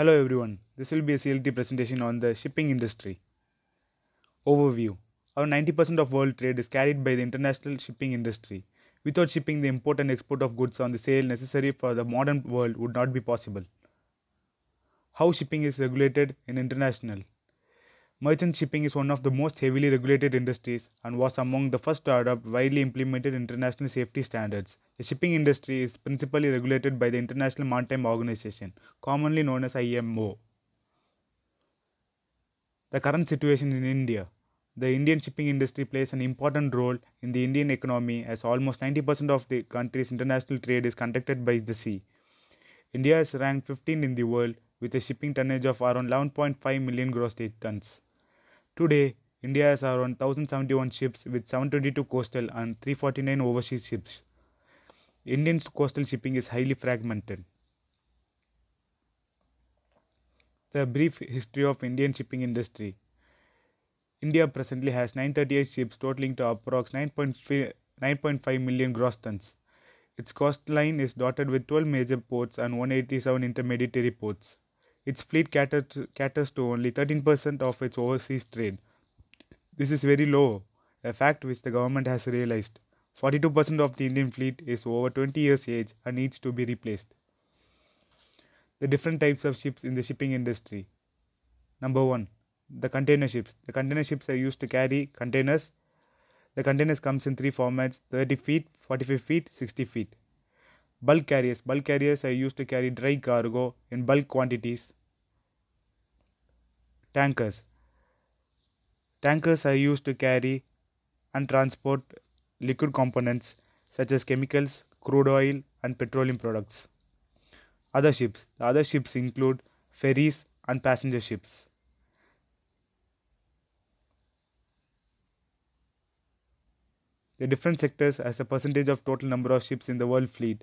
Hello everyone, this will be a CLT presentation on the shipping industry. Overview Around 90% of world trade is carried by the international shipping industry. Without shipping, the import and export of goods on the sale necessary for the modern world would not be possible. How shipping is regulated in international Merchant shipping is one of the most heavily regulated industries and was among the first to adopt widely implemented international safety standards. The shipping industry is principally regulated by the International Maritime Organization, commonly known as IMO. The current situation in India. The Indian shipping industry plays an important role in the Indian economy as almost 90% of the country's international trade is conducted by the sea. India is ranked 15th in the world with a shipping tonnage of around 11.5 million gross tons. Today, India has around 1071 ships with 722 coastal and 349 overseas ships. Indian coastal shipping is highly fragmented. The brief history of Indian shipping industry. India presently has 938 ships totaling to approximately 9.5 million gross tons. Its coastline is dotted with 12 major ports and 187 intermediary ports. Its fleet cater to, caters to only 13% of its overseas trade. This is very low, a fact which the government has realized. 42% of the Indian fleet is over 20 years age and needs to be replaced. The different types of ships in the shipping industry. Number 1. The container ships. The container ships are used to carry containers. The containers comes in three formats 30 feet, 45 feet, 60 feet bulk carriers. Bulk carriers are used to carry dry cargo in bulk quantities. Tankers. Tankers are used to carry and transport liquid components such as chemicals, crude oil and petroleum products. Other ships. The other ships include ferries and passenger ships. The different sectors as a percentage of total number of ships in the world fleet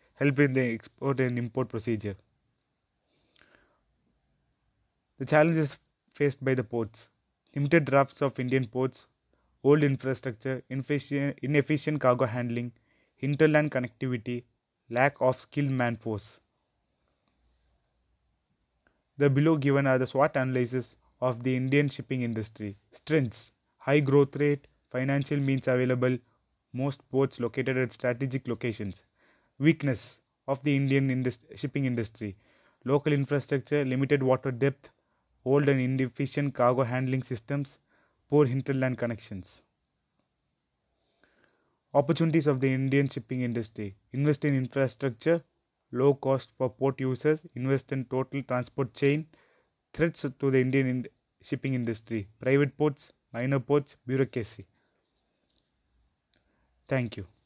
help in the export and import procedure. The challenges faced by the ports limited drafts of Indian ports, old infrastructure, inefficient cargo handling, hinterland connectivity, lack of skilled man force. The below given are the SWOT analysis of the Indian shipping industry. Strengths high growth rate, financial means available, most ports located at strategic locations weakness of the Indian shipping industry. Local infrastructure, limited water depth, old and inefficient cargo handling systems, poor hinterland connections. Opportunities of the Indian shipping industry. Invest in infrastructure, low cost for port users, invest in total transport chain, threats to the Indian in shipping industry, private ports, minor ports, bureaucracy. Thank you.